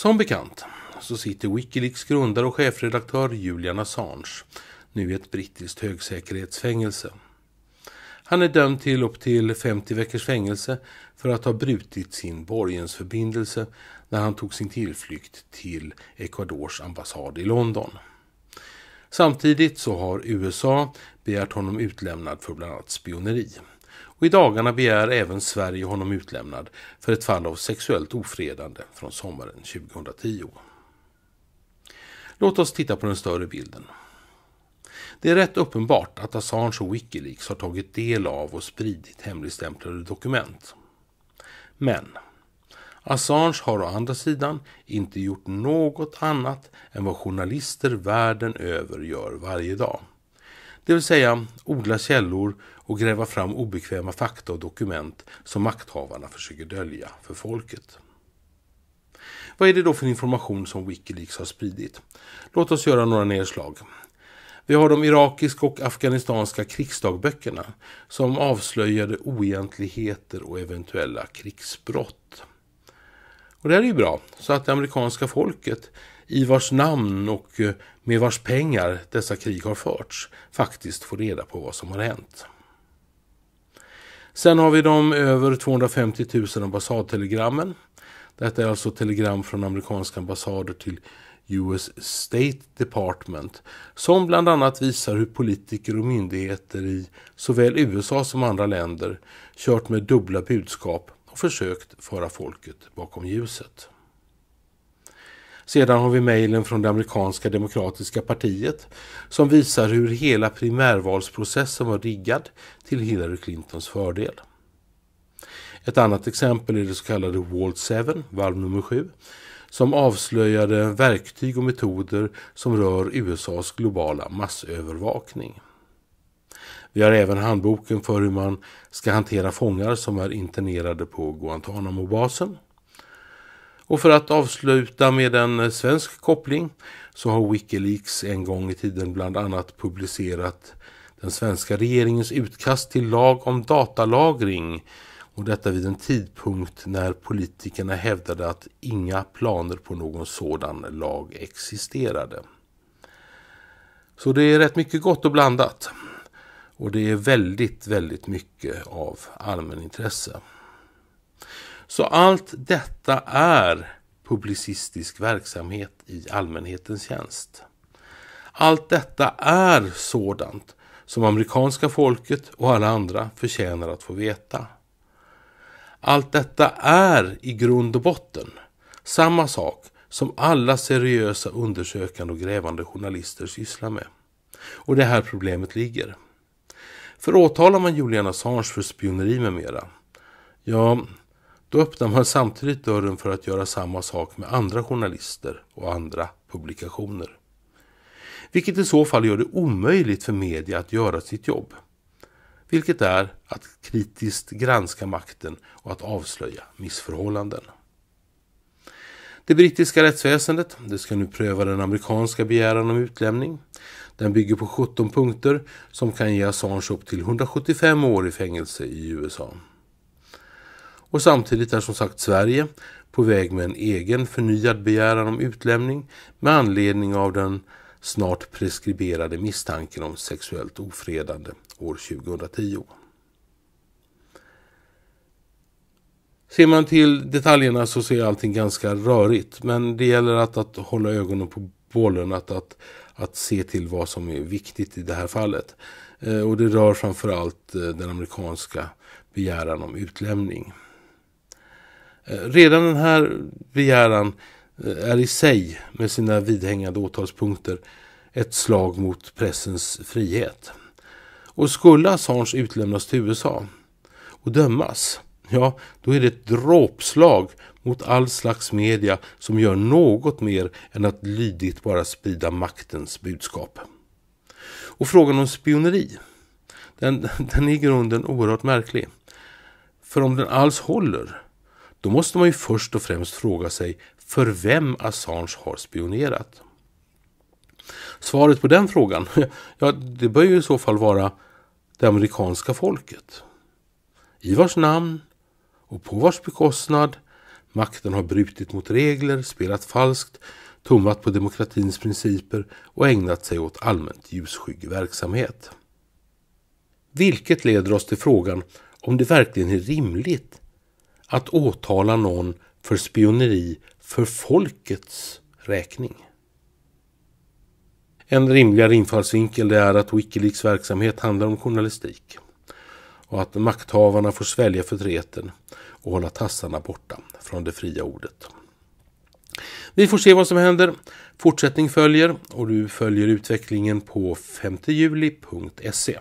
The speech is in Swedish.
Som bekant så sitter Wikileaks grundare och chefredaktör Julian Assange nu i ett brittiskt högsäkerhetsfängelse. Han är dömd till upp till 50 veckors fängelse för att ha brutit sin borgensförbindelse när han tog sin tillflykt till Ecuadors ambassad i London. Samtidigt så har USA begärt honom utlämnad för bland annat spioneri och i dagarna begär även Sverige honom utlämnad för ett fall av sexuellt ofredande från sommaren 2010. Låt oss titta på den större bilden. Det är rätt uppenbart att Assange och Wikileaks har tagit del av och spridit hemligstämplade dokument. Men Assange har å andra sidan inte gjort något annat än vad journalister världen över gör varje dag. Det vill säga odla källor och gräva fram obekväma fakta och dokument som makthavarna försöker dölja för folket. Vad är det då för information som Wikileaks har spridit? Låt oss göra några nedslag. Vi har de irakiska och afghanistanska krigsdagböckerna som avslöjade oegentligheter och eventuella krigsbrott. Och det här är ju bra, så att det amerikanska folket i vars namn och eh, med vars pengar dessa krig har förts faktiskt får reda på vad som har hänt. Sen har vi de över 250 000 ambassadtelegrammen. Detta är alltså telegram från amerikanska ambassader till US State Department som bland annat visar hur politiker och myndigheter i såväl USA som andra länder kört med dubbla budskap och försökt föra folket bakom ljuset. Sedan har vi mejlen från det amerikanska demokratiska partiet som visar hur hela primärvalsprocessen var riggad till Hillary Clintons fördel. Ett annat exempel är det så kallade Walt 7, valv nummer 7, som avslöjade verktyg och metoder som rör USAs globala massövervakning. Vi har även handboken för hur man ska hantera fångar som är internerade på Guantanamo-basen. Och för att avsluta med en eh, svensk koppling så har Wikileaks en gång i tiden bland annat publicerat den svenska regeringens utkast till lag om datalagring och detta vid en tidpunkt när politikerna hävdade att inga planer på någon sådan lag existerade. Så det är rätt mycket gott och blandat. Och det är väldigt, väldigt mycket av allmänintresse. Så allt detta är publicistisk verksamhet i allmänhetens tjänst. Allt detta är sådant som amerikanska folket och alla andra förtjänar att få veta. Allt detta är i grund och botten samma sak som alla seriösa undersökande och grävande journalister sysslar med. Och det är här problemet ligger. För åtalar man Julian Assange för spioneri med mera, ja, då öppnar man samtidigt dörren för att göra samma sak med andra journalister och andra publikationer. Vilket i så fall gör det omöjligt för media att göra sitt jobb. Vilket är att kritiskt granska makten och att avslöja missförhållanden. Det brittiska rättsväsendet det ska nu pröva den amerikanska begäran om utlämning. Den bygger på 17 punkter som kan ge Assange upp till 175 år i fängelse i USA. Och samtidigt är som sagt Sverige på väg med en egen förnyad begäran om utlämning med anledning av den snart preskriberade misstanken om sexuellt ofredande år 2010. Ser man till detaljerna så ser allting ganska rörigt men det gäller att, att hålla ögonen på bollen, att, att, att se till vad som är viktigt i det här fallet. Eh, och det rör framförallt eh, den amerikanska begäran om utlämning. Eh, redan den här begäran eh, är i sig med sina vidhängande åtalspunkter ett slag mot pressens frihet. Och skulle Assange utlämnas till USA och dömas, ja då är det ett dråpslag mot all slags media som gör något mer än att lydigt bara sprida maktens budskap. Och frågan om spioneri, den, den är i grunden oerhört märklig. För om den alls håller då måste man ju först och främst fråga sig för vem Assange har spionerat. Svaret på den frågan, ja det bör ju i så fall vara det amerikanska folket. I vars namn och på vars bekostnad makten har brutit mot regler, spelat falskt, tummat på demokratins principer och ägnat sig åt allmänt ljusskygg verksamhet. Vilket leder oss till frågan om det verkligen är rimligt att åtala någon för spioneri för folkets räkning. En rimligare infallsvinkel är att Wikileaks verksamhet handlar om journalistik och att makthavarna får svälja förtreten och hålla tassarna borta från det fria ordet. Vi får se vad som händer. Fortsättning följer och du följer utvecklingen på 5juli.se.